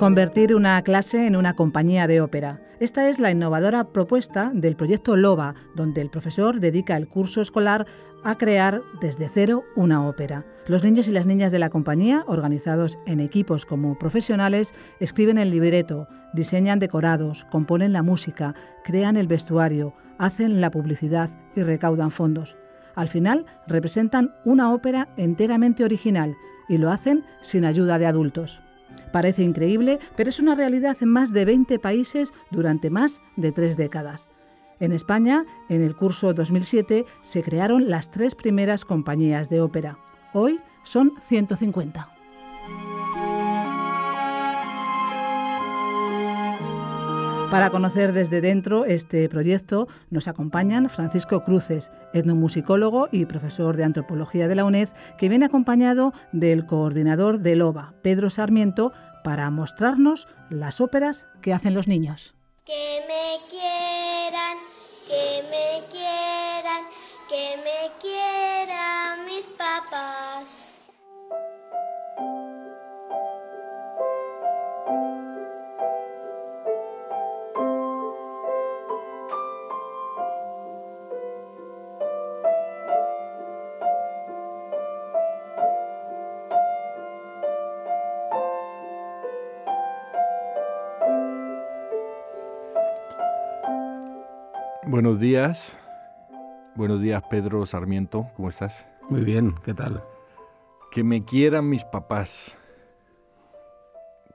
Convertir una clase en una compañía de ópera. Esta es la innovadora propuesta del proyecto LOBA, donde el profesor dedica el curso escolar a crear desde cero una ópera. Los niños y las niñas de la compañía, organizados en equipos como profesionales, escriben el libreto, diseñan decorados, componen la música, crean el vestuario, hacen la publicidad y recaudan fondos. Al final, representan una ópera enteramente original y lo hacen sin ayuda de adultos. Parece increíble, pero es una realidad en más de 20 países durante más de tres décadas. En España, en el curso 2007, se crearon las tres primeras compañías de ópera. Hoy son 150. Para conocer desde dentro este proyecto nos acompañan Francisco Cruces, etnomusicólogo y profesor de antropología de la UNED, que viene acompañado del coordinador de LOBA, Pedro Sarmiento, para mostrarnos las óperas que hacen los niños. Que me quieran, que me Buenos días. Buenos días, Pedro Sarmiento. ¿Cómo estás? Muy bien, ¿qué tal? Que me quieran mis papás.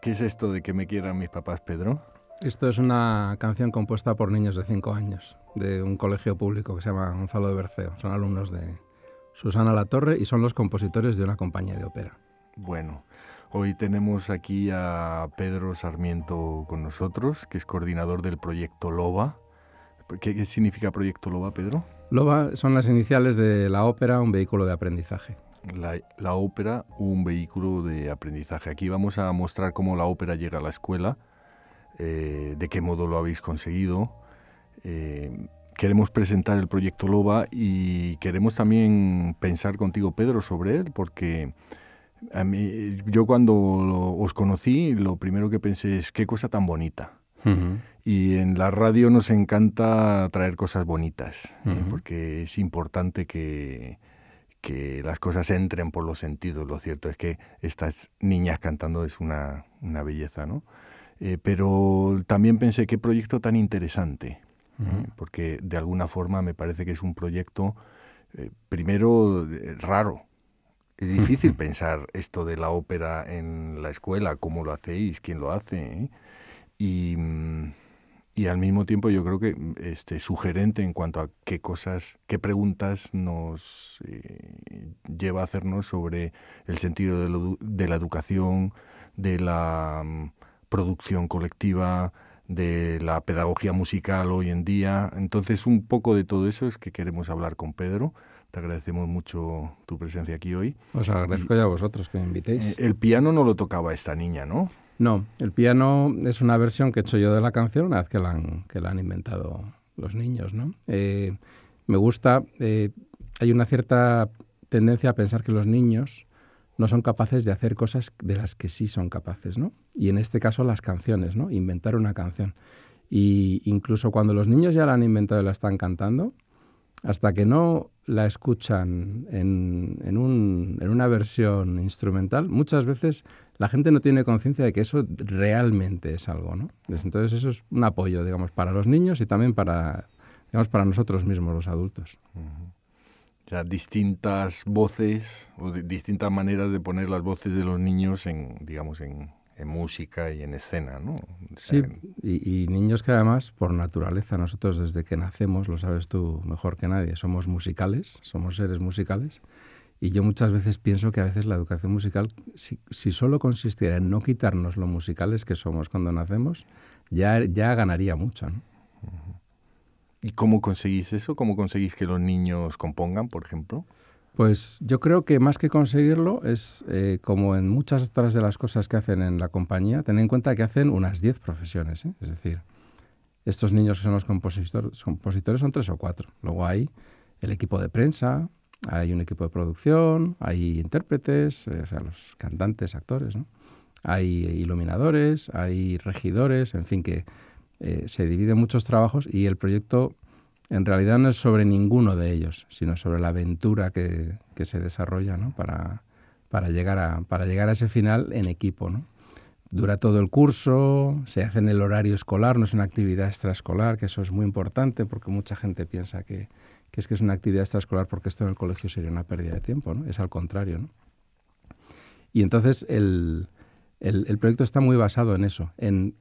¿Qué es esto de que me quieran mis papás, Pedro? Esto es una canción compuesta por niños de 5 años, de un colegio público que se llama Gonzalo de Berceo. Son alumnos de Susana Latorre y son los compositores de una compañía de ópera. Bueno, hoy tenemos aquí a Pedro Sarmiento con nosotros, que es coordinador del proyecto LOBA, ¿Qué, significa Proyecto LOBA, Pedro? LOBA son las iniciales de la ópera, un vehículo de aprendizaje. La, ópera, un vehículo de aprendizaje. Aquí vamos a mostrar cómo la ópera llega a la escuela, eh, de qué modo lo habéis conseguido. Eh, queremos presentar el proyecto LOBA y queremos también pensar contigo, Pedro, sobre él, porque yo cuando os conocí, lo primero que pensé es qué cosa tan bonita. Y en la radio nos encanta traer cosas bonitas, ¿eh? porque es importante que, que las cosas entren por los sentidos. Lo cierto es que estas niñas cantando es una, belleza, ¿no? Eh, pero también pensé, qué proyecto tan interesante, ¿eh? porque de alguna forma me parece que es un proyecto, primero, raro. Es difícil pensar esto de la ópera en la escuela, cómo lo hacéis, quién lo hace. eh? y, mm, y al mismo tiempo yo creo que mm, este, sugerente en cuanto a qué cosas, qué preguntas nos eh, lleva a hacernos sobre el sentido de, la educación, de la mm, producción colectiva, de la pedagogía musical hoy en día. Entonces, un poco de todo eso es que queremos hablar con Pedro. Te agradecemos mucho tu presencia aquí hoy. Os agradezco ya a vosotros que me invitéis. El piano no lo tocaba esta niña, ¿no? No, el piano es una versión que he hecho yo de la canción una vez que la han, que la han inventado los niños, ¿no? Eh, me gusta, eh, hay una cierta tendencia a pensar que los niños no son capaces de hacer cosas de las que sí son capaces, ¿no? Y en este caso las canciones, ¿no? Inventar una canción. Y incluso cuando los niños ya la han inventado y la están cantando, hasta que no la escuchan en, en, un, en, una versión instrumental, muchas veces la gente no tiene conciencia de que eso realmente es algo, ¿no? Pues entonces eso es un apoyo, digamos, para los niños y también para, digamos, para nosotros mismos, los adultos. Ya distintas voces o distintas maneras de poner las voces de los niños en, digamos, en, música y en escena, ¿no? sí, eh, y, y, niños que además, por naturaleza, nosotros desde que nacemos, lo sabes tú mejor que nadie, somos musicales, somos seres musicales, y yo muchas veces pienso que a veces la educación musical, si, solo consistiera en no quitarnos lo musicales que somos cuando nacemos, ya, ya ganaría mucho. ¿Y cómo conseguís eso? ¿Cómo conseguís que los niños compongan, por ejemplo? Pues yo creo que más que conseguirlo es eh, como en muchas otras de las cosas que hacen en la compañía, tener en cuenta que hacen unas 10 profesiones. ¿eh? Es decir, estos niños que son los compositores son tres o cuatro. Luego hay el equipo de prensa, hay un equipo de producción, hay intérpretes, eh, o sea, los cantantes, actores, hay iluminadores, hay regidores, en fin, que eh, se dividen muchos trabajos y el proyecto en realidad no es sobre ninguno de ellos, sino sobre la aventura que, se desarrolla para, para, llegar a, para llegar a ese final en equipo. ¿no? Dura todo el curso, se hace en el horario escolar, no es una actividad extraescolar, que eso es muy importante porque mucha gente piensa que, es que es una actividad extraescolar porque esto en el colegio sería una pérdida de tiempo, ¿no? Es al contrario, Y entonces el, proyecto está muy basado en eso, en,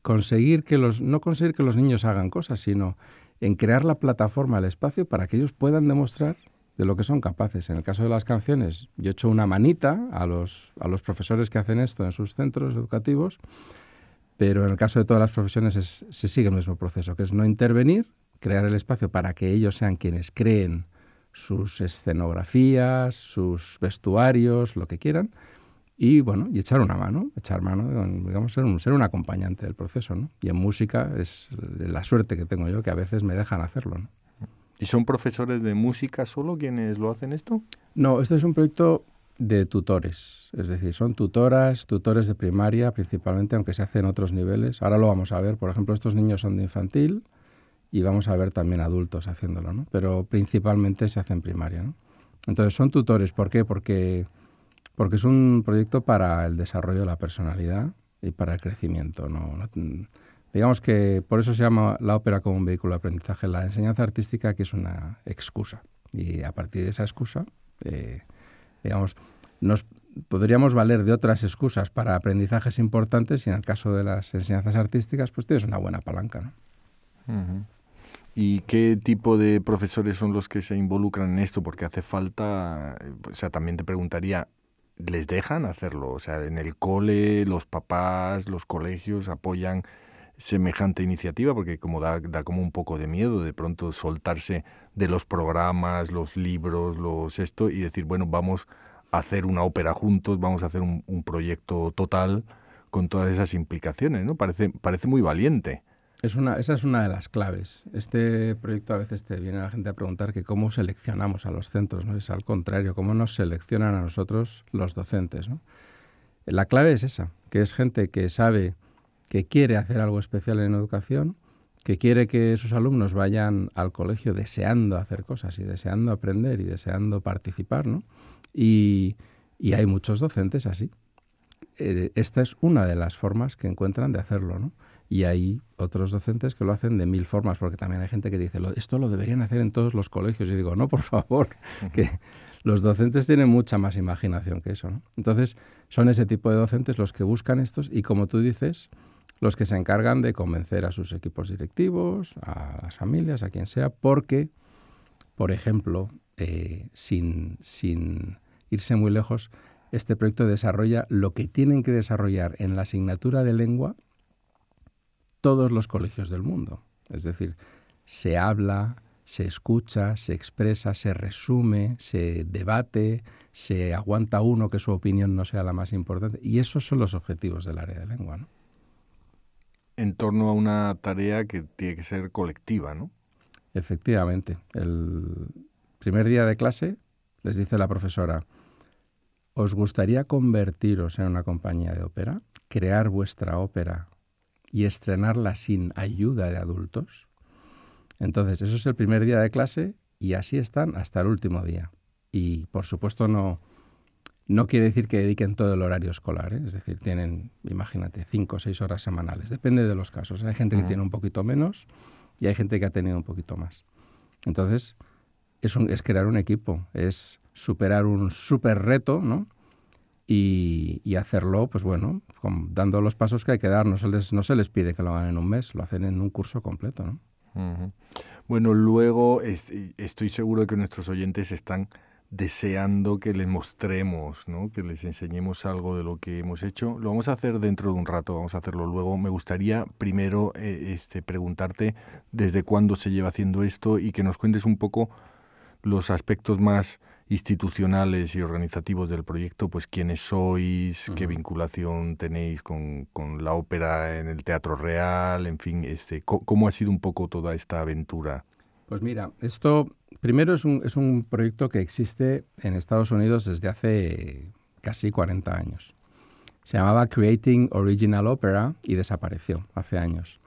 conseguir que los, no conseguir que los niños hagan cosas, sino en crear la plataforma, el espacio para que ellos puedan demostrar de lo que son capaces. En el caso de las canciones, yo echo una manita a los, a los profesores que hacen esto en sus centros educativos, pero en el caso de todas las profesiones se sigue el mismo proceso, que es no intervenir, crear el espacio para que ellos sean quienes creen sus escenografías, sus vestuarios, lo que quieran, y bueno, y echar una mano, echar mano, digamos, ser un, ser un acompañante del proceso, Y en música es la suerte que tengo yo, que a veces me dejan hacerlo, ¿Y son profesores de música solo quienes lo hacen esto? No, este es un proyecto de tutores, es decir, son tutoras, tutores de primaria principalmente, aunque se hace en otros niveles. Ahora lo vamos a ver, por ejemplo, estos niños son de infantil y vamos a ver también adultos haciéndolo, ¿no? Pero principalmente se hace en primaria, ¿no? Entonces son tutores, ¿por qué? Porque, porque es un proyecto para el desarrollo de la personalidad y para el crecimiento, ¿no? Digamos que por eso se llama la ópera como un vehículo de aprendizaje, la enseñanza artística que es una excusa. Y a partir de esa excusa, eh, digamos, nos podríamos valer de otras excusas para aprendizajes importantes y en el caso de las enseñanzas artísticas, pues tienes una buena palanca. ¿Y qué tipo de profesores son los que se involucran en esto? Porque hace falta, eh, o sea, también te preguntaría, ¿les dejan hacerlo? O sea, en el cole, los papás, los colegios apoyan semejante iniciativa, porque como da, como un poco de miedo de pronto soltarse de los programas, los libros, los esto, y decir, bueno, vamos a hacer una ópera juntos, vamos a hacer un, proyecto total con todas esas implicaciones, ¿no? Parece, parece muy valiente. Es una, esa es una de las claves. Este proyecto a veces te viene la gente a preguntar que cómo seleccionamos a los centros, ¿no? Es al contrario, cómo nos seleccionan a nosotros los docentes, ¿no? La clave es esa, que es gente que sabe que quiere hacer algo especial en educación, que quiere que sus alumnos vayan al colegio deseando hacer cosas y deseando aprender y deseando participar, ¿no? Y, y hay muchos docentes así. Eh, esta es una de las formas que encuentran de hacerlo, Y hay otros docentes que lo hacen de mil formas, porque también hay gente que dice, esto lo deberían hacer en todos los colegios. Yo digo, no, por favor, que los docentes tienen mucha más imaginación que eso. Entonces, son ese tipo de docentes los que buscan estos y como tú dices, los que se encargan de convencer a sus equipos directivos, a las familias, a quien sea, porque, por ejemplo, eh, sin, sin irse muy lejos, este proyecto desarrolla lo que tienen que desarrollar en la asignatura de lengua todos los colegios del mundo. Es decir, se habla, se escucha, se expresa, se resume, se debate, se aguanta uno que su opinión no sea la más importante. Y esos son los objetivos del área de lengua. ¿no? en torno a una tarea que tiene que ser colectiva, ¿no? Efectivamente. El primer día de clase les dice la profesora, ¿os gustaría convertiros en una compañía de ópera, crear vuestra ópera y estrenarla sin ayuda de adultos? Entonces, eso es el primer día de clase y así están hasta el último día. Y por supuesto no no quiere decir que dediquen todo el horario escolar, ¿eh? es decir, tienen, imagínate, cinco o seis horas semanales, depende de los casos. Hay gente que tiene un poquito menos y hay gente que ha tenido un poquito más. Entonces, es, crear un equipo, es superar un súper reto, ¿no? Y, hacerlo, pues bueno, dando los pasos que hay que dar. No se, les, no se les pide que lo hagan en un mes, lo hacen en un curso completo, Bueno, luego estoy seguro de que nuestros oyentes están deseando que les mostremos, ¿no? que les enseñemos algo de lo que hemos hecho. Lo vamos a hacer dentro de un rato, vamos a hacerlo luego. Me gustaría primero eh, este, preguntarte desde cuándo se lleva haciendo esto y que nos cuentes un poco los aspectos más institucionales y organizativos del proyecto, pues quiénes sois, qué vinculación tenéis con, con, la ópera en el Teatro Real, en fin, este, cómo ha sido un poco toda esta aventura. Pues mira, esto primero es un, proyecto que existe en Estados Unidos desde hace casi 40 años. Se llamaba Creating Original Opera y desapareció hace años.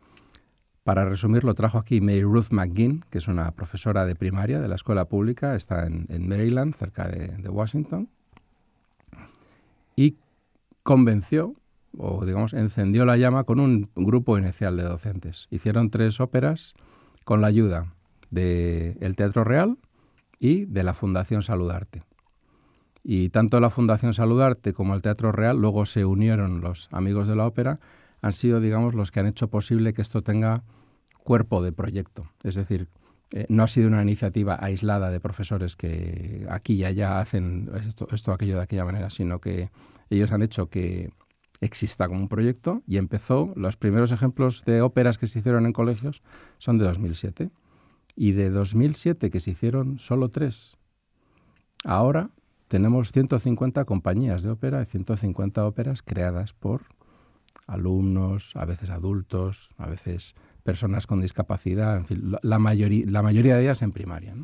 Para resumir, lo trajo aquí Mary Ruth McGinn, que es una profesora de primaria de la escuela pública, está en, Maryland, cerca de, Washington, y convenció, o digamos, encendió la llama con un grupo inicial de docentes. Hicieron tres óperas con la ayuda del Teatro Real y de la Fundación Saludarte. Y tanto la Fundación Saludarte como el Teatro Real, luego se unieron los amigos de la ópera, han sido, digamos, los que han hecho posible que esto tenga cuerpo de proyecto. Es decir, eh, no ha sido una iniciativa aislada de profesores que aquí y allá hacen esto, esto, aquello, de aquella manera, sino que ellos han hecho que exista como un proyecto y empezó, los primeros ejemplos de óperas que se hicieron en colegios son de 2007. Y de 2007 que se hicieron solo tres. Ahora tenemos 150 compañías de ópera 150 óperas creadas por alumnos, a veces adultos, a veces personas con discapacidad, en fin, la, mayoría, la mayoría de ellas en primaria.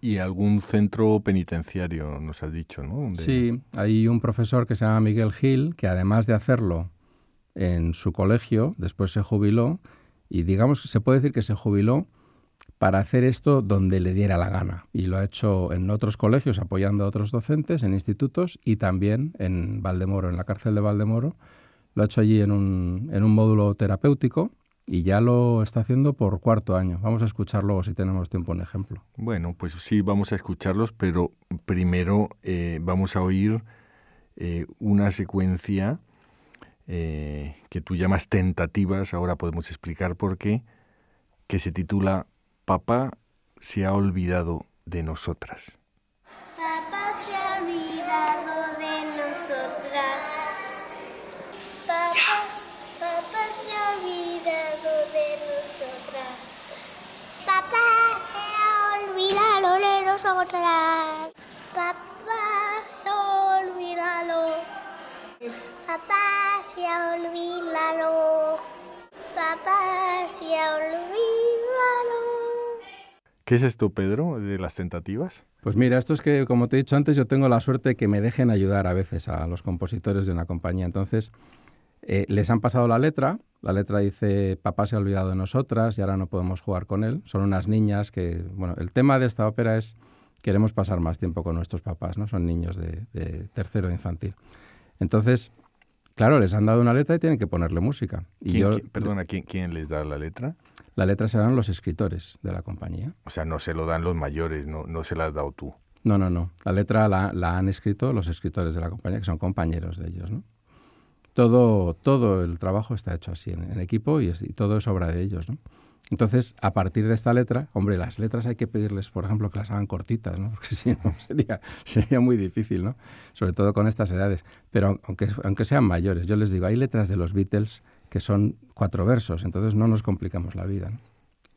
Y algún centro penitenciario, nos has dicho, ¿no? Sí, hay un profesor que se llama Miguel Gil, que además de hacerlo en su colegio, después se jubiló, y digamos que se puede decir que se jubiló para hacer esto donde le diera la gana. Y lo ha hecho en otros colegios apoyando a otros docentes, en institutos y también en Valdemoro, en la cárcel de Valdemoro. Lo ha hecho allí en un, en un módulo terapéutico y ya lo está haciendo por cuarto año. Vamos a escucharlo si tenemos tiempo un ejemplo. Bueno, pues sí, vamos a escucharlos, pero primero eh, vamos a oír eh, una secuencia eh, que tú llamas tentativas, ahora podemos explicar por qué, que se titula papá se ha olvidado de nosotras. Papá se ha olvidado de nosotras. Papá, papá se ha olvidado de nosotras. Papá se ha olvidado de nosotras. ¿Qué es esto, Pedro, de las tentativas? Pues mira, esto es que, como te he dicho antes, yo tengo la suerte que me dejen ayudar a veces a los compositores de una compañía. Entonces, eh, les han pasado la letra, la letra dice, papá se ha olvidado de nosotras y ahora no podemos jugar con él. Son unas niñas que, bueno, el tema de esta ópera es, queremos pasar más tiempo con nuestros papás, ¿no? Son niños de, de tercero infantil. Entonces, Claro, les han dado una letra y tienen que ponerle música. Y ¿Quién, perdona, ¿quién, les da la letra? La letra serán los escritores de la compañía. O sea, no se lo dan los mayores, no, no se la has dado tú. No, no, no. La letra la, han escrito los escritores de la compañía, que son compañeros de ellos, ¿no? Todo, todo el trabajo está hecho así en, equipo y, y, todo es obra de ellos, ¿no? Entonces, a partir de esta letra, hombre, las letras hay que pedirles, por ejemplo, que las hagan cortitas, ¿no? Porque si no, sería, sería muy difícil, ¿no? Sobre todo con estas edades. Pero aunque, aunque sean mayores, yo les digo, hay letras de los Beatles que son cuatro versos, entonces no nos complicamos la vida,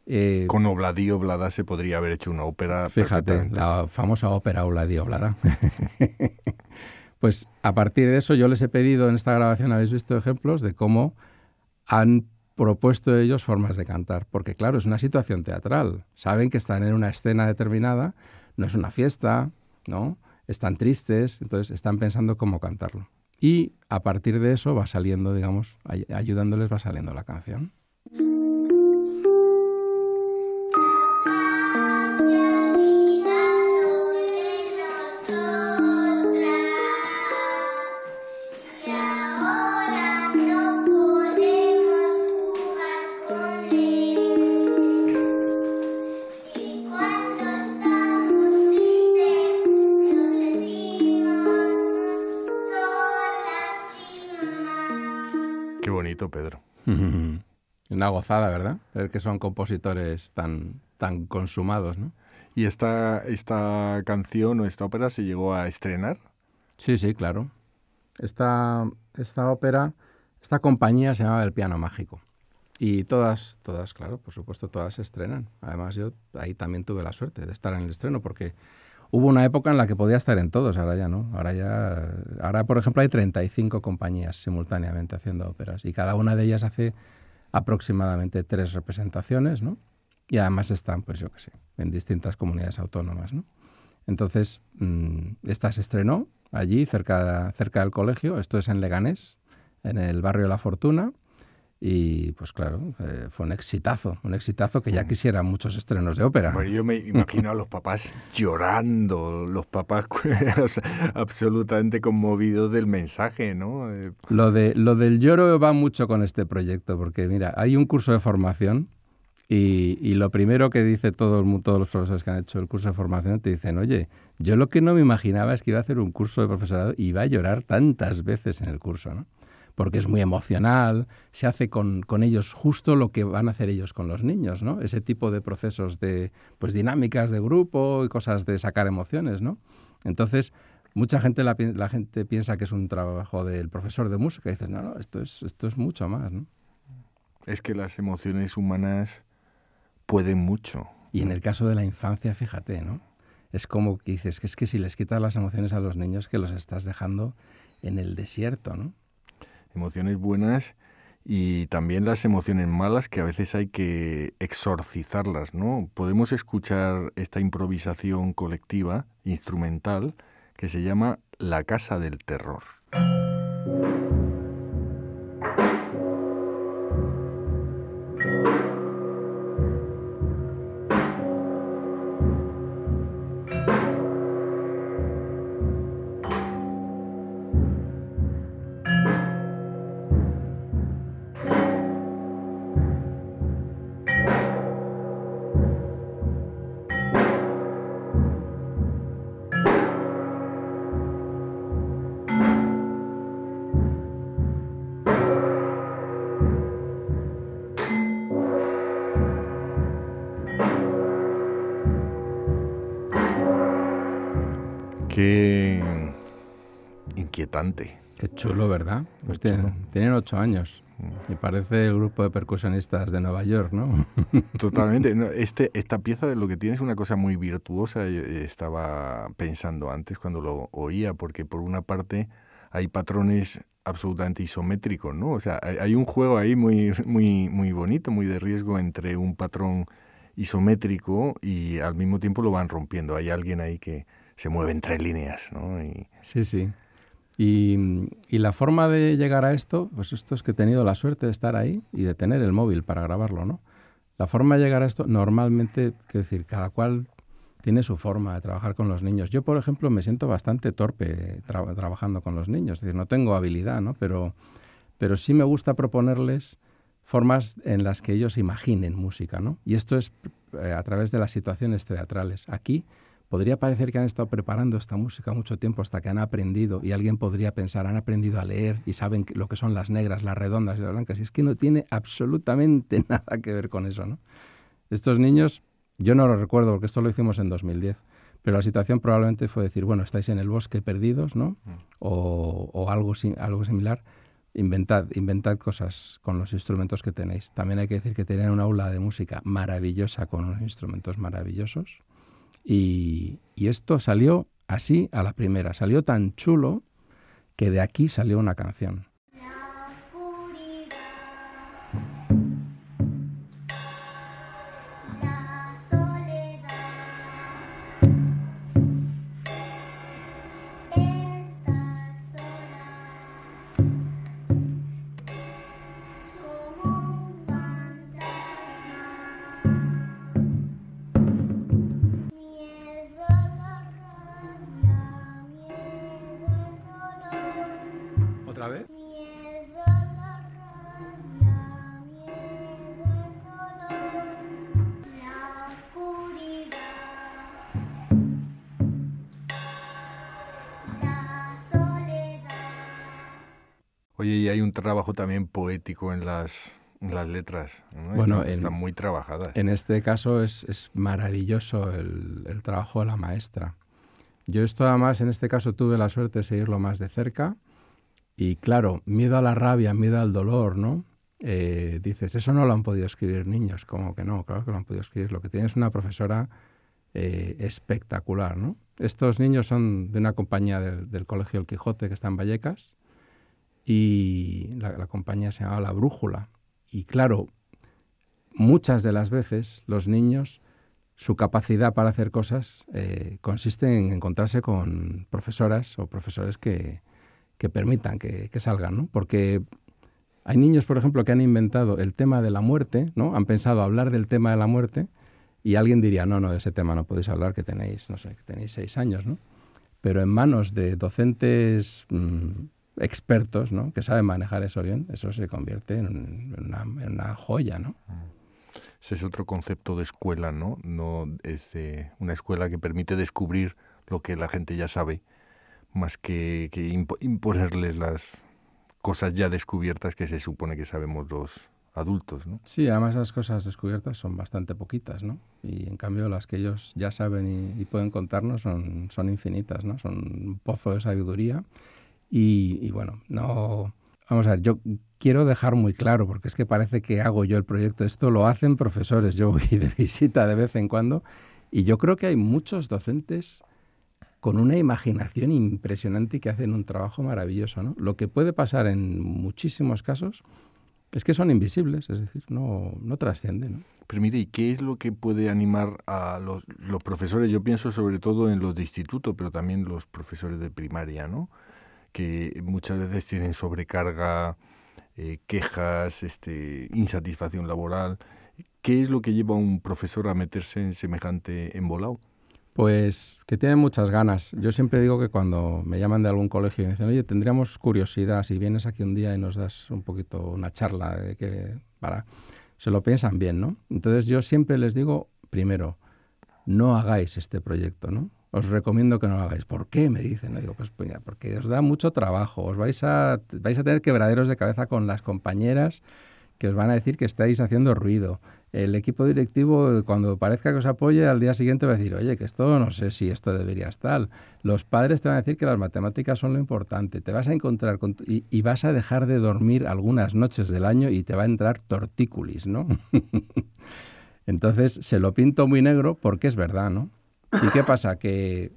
eh, con Obladí Oblada se podría haber hecho una ópera. Fíjate, la famosa ópera Obladí Oblada. pues a partir de eso yo les he pedido en esta grabación, habéis visto ejemplos de cómo han propuesto ellos formas de cantar, porque claro, es una situación teatral. Saben que están en una escena determinada, no es una fiesta, ¿no? Están tristes, entonces están pensando cómo cantarlo. Y a partir de eso va saliendo, digamos, ayudándoles va saliendo la canción. Pedro. Una gozada, ¿verdad? Ver que son compositores tan, tan consumados, ¿no? ¿Y esta, esta canción o esta ópera se llegó a estrenar? Sí, sí, claro. Esta, esta ópera, esta compañía se llamaba El Piano Mágico. Y todas, todas, claro, por supuesto, todas se estrenan. Además, yo ahí también tuve la suerte de estar en el estreno porque Hubo una época en la que podía estar en todos, ahora ya no. Ahora ya, ahora por ejemplo hay 35 compañías simultáneamente haciendo óperas y cada una de ellas hace aproximadamente tres representaciones, ¿no? Y además están, pues yo qué sé, en distintas comunidades autónomas, ¿no? Entonces, mm, esta se estrenó allí, cerca, cerca del colegio, esto es en Leganés, en el barrio La Fortuna, y pues claro, eh, fue un exitazo, un exitazo que ya mm. quisieran muchos estrenos de ópera. Bueno, yo me imagino a los papás llorando, los papás absolutamente conmovidos del mensaje, ¿no? Eh, lo, de, lo del lloro va mucho con este proyecto, porque mira, hay un curso de formación y, y lo primero que dice todo el todos los profesores que han hecho el curso de formación, te dicen, oye, yo lo que no me imaginaba es que iba a hacer un curso de profesorado y iba a llorar tantas veces en el curso, ¿no? porque es muy emocional, se hace con, con, ellos justo lo que van a hacer ellos con los niños, ¿no? Ese tipo de procesos de pues dinámicas de grupo y cosas de sacar emociones, ¿no? Entonces, mucha gente la, la gente piensa que es un trabajo del profesor de música y dices, "No, no, esto es esto es mucho más", ¿no? Es que las emociones humanas pueden mucho. Y en el caso de la infancia, fíjate, ¿no? Es como que dices que es que si les quitas las emociones a los niños que los estás dejando en el desierto, ¿no? emociones buenas y también las emociones malas que a veces hay que exorcizarlas, ¿no? Podemos escuchar esta improvisación colectiva, instrumental, que se llama La Casa del Terror. inquietante. Qué chulo, ¿verdad? Tienen ocho años. Me mm. parece el grupo de percusionistas de Nueva York, ¿no? Totalmente. Este, esta pieza de lo que tiene es una cosa muy virtuosa. Eh, estaba pensando antes cuando lo oía, porque por una parte hay patrones absolutamente isométricos, ¿no? O sea, hay, un juego ahí muy, muy, muy bonito, muy de riesgo entre un patrón isométrico y al mismo tiempo lo van rompiendo. Hay alguien ahí que, se mueven entre líneas. ¿no? Sí, sí. Y, la forma de llegar a esto, pues esto es que he tenido la suerte de estar ahí y de tener el móvil para grabarlo, ¿no? La forma de llegar a esto, normalmente, es decir, cada cual tiene su forma de trabajar con los niños. Yo, por ejemplo, me siento bastante torpe eh, trabajando con los niños, es decir, no tengo habilidad, ¿no? Pero, pero sí me gusta proponerles formas en las que ellos imaginen música, ¿no? Y esto es eh, a través de las situaciones teatrales. Aquí Podría parecer que han estado preparando esta música mucho tiempo hasta que han aprendido y alguien podría pensar, han aprendido a leer y saben lo que son las negras, las redondas y las blancas. Y es que no tiene absolutamente nada que ver con eso, ¿no? Estos niños, yo no lo recuerdo porque esto lo hicimos en 2010, pero la situación probablemente fue decir, bueno, estáis en el bosque perdidos, mm. O, algo, similar. Inventad, inventad cosas con los instrumentos que tenéis. También hay que decir que tenían una aula de música maravillosa con unos instrumentos maravillosos y, esto salió así a la primera, salió tan chulo que de aquí salió una canción. Oye, y hay un trabajo también poético en las, las letras, ¿no? están, muy trabajadas. En este caso es, es maravilloso el, el, trabajo de la maestra. Yo esto además en este caso tuve la suerte de seguirlo más de cerca y claro, miedo a la rabia, miedo al dolor, ¿no? Eh, dices, eso no lo han podido escribir niños, como que no, claro que lo han podido escribir. Lo que tienes es una profesora eh, espectacular, ¿no? Estos niños son de una compañía del, del Colegio El Quijote que está en Vallecas y la, compañía se llamaba La Brújula. Y claro, muchas de las veces los niños, su capacidad para hacer cosas eh, consiste en encontrarse con profesoras o profesores que, que permitan que, que salgan, ¿no? Porque hay niños, por ejemplo, que han inventado el tema de la muerte, ¿no? Han pensado hablar del tema de la muerte y alguien diría, no, no, de ese tema no podéis hablar, que tenéis, no sé, que tenéis seis años, ¿no? Pero en manos de docentes mm, expertos ¿no? que saben manejar eso bien, eso se convierte en, una, joya, ¿no? Mm. Ese es otro concepto de escuela, ¿no? No es eh, una escuela que permite descubrir lo que la gente ya sabe, más que, imponerles las cosas ya descubiertas que se supone que sabemos los adultos, ¿no? Sí, además las cosas descubiertas son bastante poquitas, ¿no? Y en cambio las que ellos ya saben y, pueden contarnos son, son infinitas, ¿no? Son un pozo de sabiduría y, bueno, no... Vamos a ver, yo quiero dejar muy claro, porque es que parece que hago yo el proyecto, esto lo hacen profesores, yo voy de visita de vez en cuando, y yo creo que hay muchos docentes con una imaginación impresionante y que hacen un trabajo maravilloso. ¿no? Lo que puede pasar en muchísimos casos es que son invisibles, es decir, no, trascienden. ¿no? Pero mire, ¿y qué es lo que puede animar a los, los, profesores? Yo pienso sobre todo en los de instituto, pero también los profesores de primaria, ¿no? que muchas veces tienen sobrecarga, eh, quejas, este, insatisfacción laboral. ¿Qué es lo que lleva a un profesor a meterse en semejante embolado? Pues que tienen muchas ganas. Yo siempre digo que cuando me llaman de algún colegio y me dicen, oye, tendríamos curiosidad si vienes aquí un día y nos das un poquito una charla de que para. Se lo piensan bien, ¿no? Entonces yo siempre les digo, primero, no hagáis este proyecto, ¿no? os recomiendo que no lo hagáis. ¿Por qué? Me dicen. No digo, pues, pues porque os da mucho trabajo, os vais a, vais a tener quebraderos de cabeza con las compañeras que os van a decir que estáis haciendo ruido. El equipo directivo, cuando parezca que os apoye, al día siguiente va a decir, oye, que esto no sé si esto debería estar. Los padres te van a decir que las matemáticas son lo importante. Te vas a encontrar y, y, vas a dejar de dormir algunas noches del año y te va a entrar tortículis, ¿no? Entonces, se lo pinto muy negro porque es verdad, ¿no? ¿Y qué pasa? Que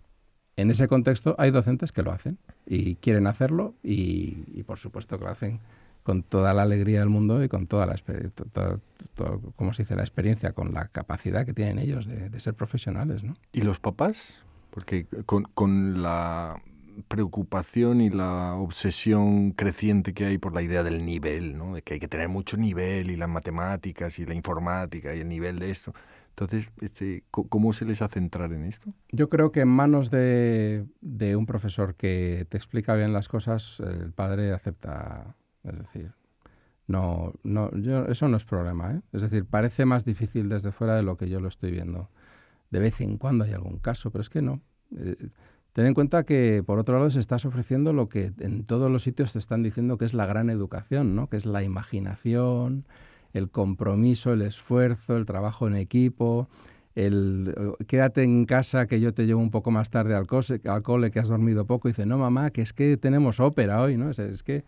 en ese contexto hay docentes que lo hacen y quieren hacerlo y, por supuesto que lo hacen con toda la alegría del mundo y con toda la como se dice la experiencia, con la capacidad que tienen ellos de, ser profesionales, ¿no? ¿Y los papás? Porque con, la preocupación y la obsesión creciente que hay por la idea del nivel, ¿no? De que hay que tener mucho nivel y las matemáticas y la informática y el nivel de esto. Entonces, este, ¿cómo se les hace entrar en esto? Yo creo que en manos de, un profesor que te explica bien las cosas, el padre acepta, es decir, no, no, yo, eso no es problema. ¿eh? Es decir, parece más difícil desde fuera de lo que yo lo estoy viendo. De vez en cuando hay algún caso, pero es que no. Eh, ten en cuenta que, por otro lado, se estás ofreciendo lo que en todos los sitios te están diciendo que es la gran educación, ¿no? que es la imaginación, el compromiso, el esfuerzo, el trabajo en equipo, el eh, quédate en casa que yo te llevo un poco más tarde al, cole que has dormido poco. Y dice, no mamá, que es que tenemos ópera hoy, ¿no? Es, que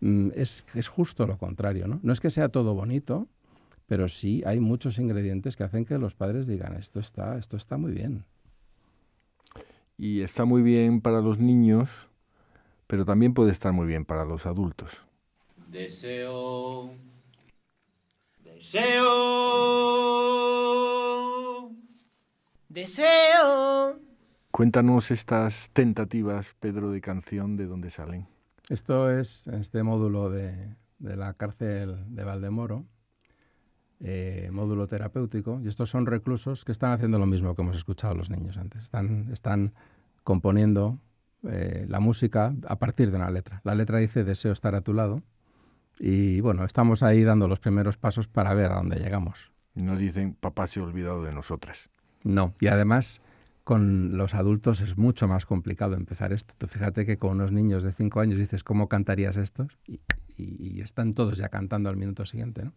mm, es, es, justo lo contrario, ¿no? No es que sea todo bonito, pero sí hay muchos ingredientes que hacen que los padres digan, esto está, esto está muy bien. Y está muy bien para los niños, pero también puede estar muy bien para los adultos. Deseo Deseo. Deseo. Cuéntanos estas tentativas, Pedro, de canción, ¿de dónde salen? Esto es este módulo de, la cárcel de Valdemoro, eh, módulo terapéutico, y estos son reclusos que están haciendo lo mismo que hemos escuchado los niños antes. Están, están componiendo eh, la música a partir de una letra. La letra dice deseo estar a tu lado y bueno, estamos ahí dando los primeros pasos para ver a dónde llegamos. No dicen, papá se ha olvidado de nosotras. No, y además con los adultos es mucho más complicado empezar esto. Tú fíjate que con unos niños de 5 años dices, ¿cómo cantarías estos? Y, y, están todos ya cantando al minuto siguiente, ¿no?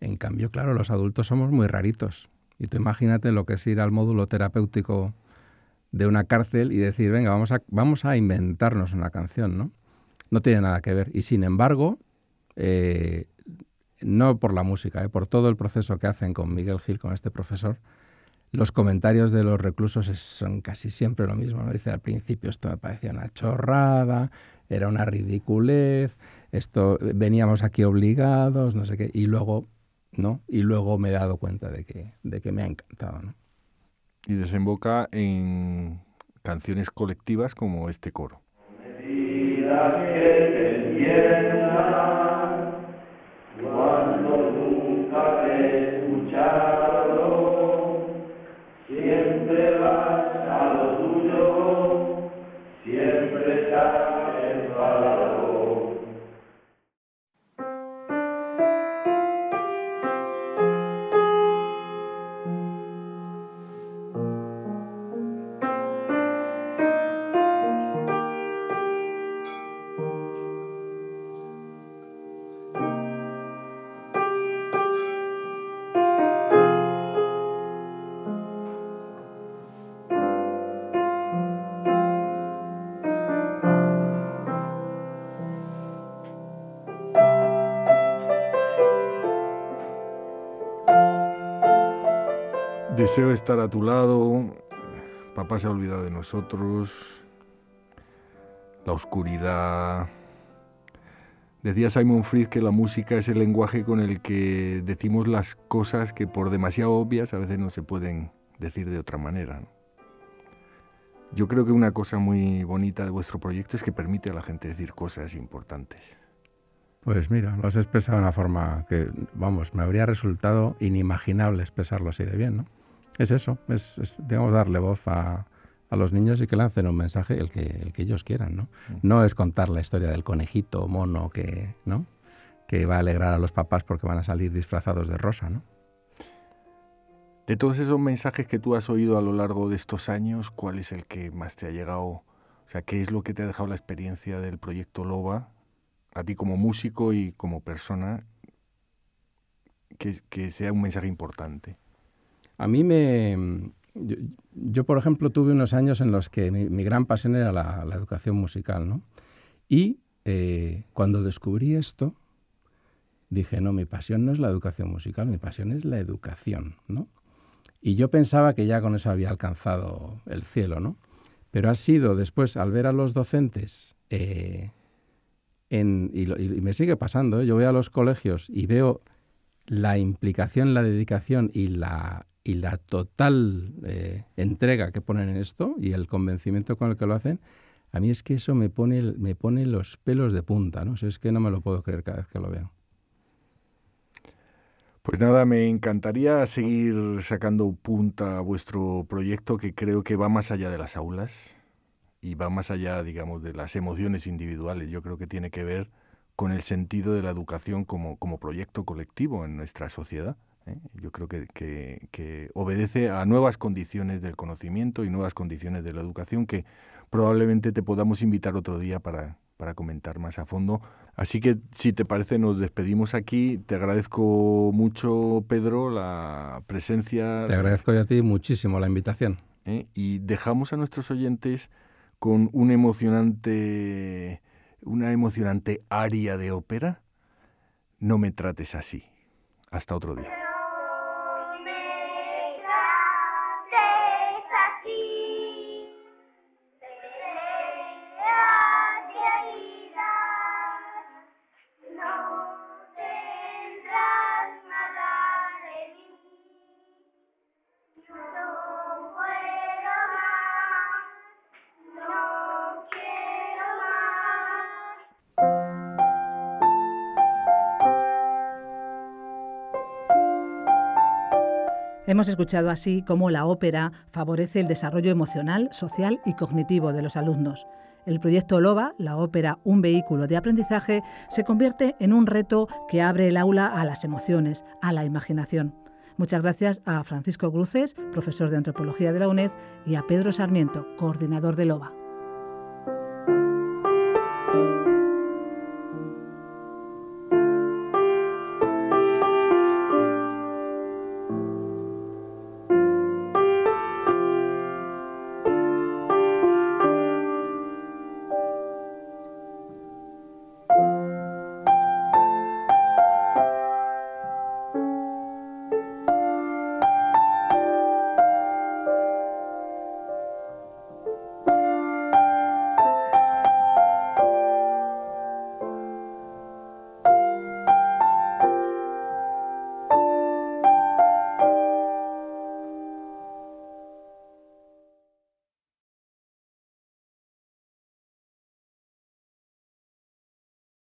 En cambio, claro, los adultos somos muy raritos. Y tú imagínate lo que es ir al módulo terapéutico de una cárcel y decir, venga, vamos a, vamos a inventarnos una canción, ¿no? No tiene nada que ver. Y sin embargo, eh, no por la música, eh, por todo el proceso que hacen con Miguel Gil, con este profesor, los comentarios de los reclusos son casi siempre lo mismo. Dice al principio esto me parecía una chorrada, era una ridiculez, esto veníamos aquí obligados, no sé qué, y luego, ¿no? Y luego me he dado cuenta de que, de que me ha encantado, Y desemboca en canciones colectivas como este coro. Deseo estar a tu lado. Papá se ha olvidado de nosotros. La oscuridad. Decía Simon Fried que la música es el lenguaje con el que decimos las cosas que por demasiado obvias a veces no se pueden decir de otra manera. Yo creo que una cosa muy bonita de vuestro proyecto es que permite a la gente decir cosas importantes. Pues mira, lo has expresado de una forma que, vamos, me habría resultado inimaginable expresarlo así de bien, ¿no? es eso, es, darle voz a, los niños y que lancen un mensaje el que, ellos quieran, ¿no? Mm. No es contar la historia del conejito mono que, ¿no? que va a alegrar a los papás porque van a salir disfrazados de rosa, ¿no? De todos esos mensajes que tú has oído a lo largo de estos años, ¿cuál es el que más te ha llegado? O sea, ¿qué es lo que te ha dejado la experiencia del proyecto Loba a ti como músico y como persona que sea un mensaje importante? A mí me... Yo, por ejemplo, tuve unos años en los que mi, gran pasión era la, educación musical, ¿no? Y eh, cuando descubrí esto, dije, no, mi pasión no es la educación musical, mi pasión es la educación, ¿no? Y yo pensaba que ya con eso había alcanzado el cielo, ¿no? Pero ha sido después, al ver a los docentes, eh, en, y, me sigue pasando, ¿eh? yo voy a los colegios y veo la implicación, la dedicación y la y la total eh, entrega que ponen en esto y el convencimiento con el que lo hacen, a mí es que eso me pone, me pone los pelos de punta, ¿no? es que no me lo puedo creer cada vez que lo veo. Pues nada, me encantaría seguir sacando punta a vuestro proyecto que creo que va más allá de las aulas y va más allá, digamos, de las emociones individuales. Yo creo que tiene que ver con el sentido de la educación como, como proyecto colectivo en nuestra sociedad. ¿eh? Yo creo que, obedece a nuevas condiciones del conocimiento y nuevas condiciones de la educación que probablemente te podamos invitar otro día para, comentar más a fondo. Así que, si te parece, nos despedimos aquí. Te agradezco mucho, Pedro, la presencia. Te agradezco yo a ti muchísimo la invitación. ¿eh? Y dejamos a nuestros oyentes con un emocionante, una emocionante aria de ópera. No me trates así. Hasta otro día. Hemos escuchado así cómo la ópera favorece el desarrollo emocional, social y cognitivo de los alumnos. El proyecto LOBA, la ópera Un vehículo de aprendizaje, se convierte en un reto que abre el aula a las emociones, a la imaginación. Muchas gracias a Francisco Cruces, profesor de Antropología de la UNED, y a Pedro Sarmiento, coordinador de LOBA.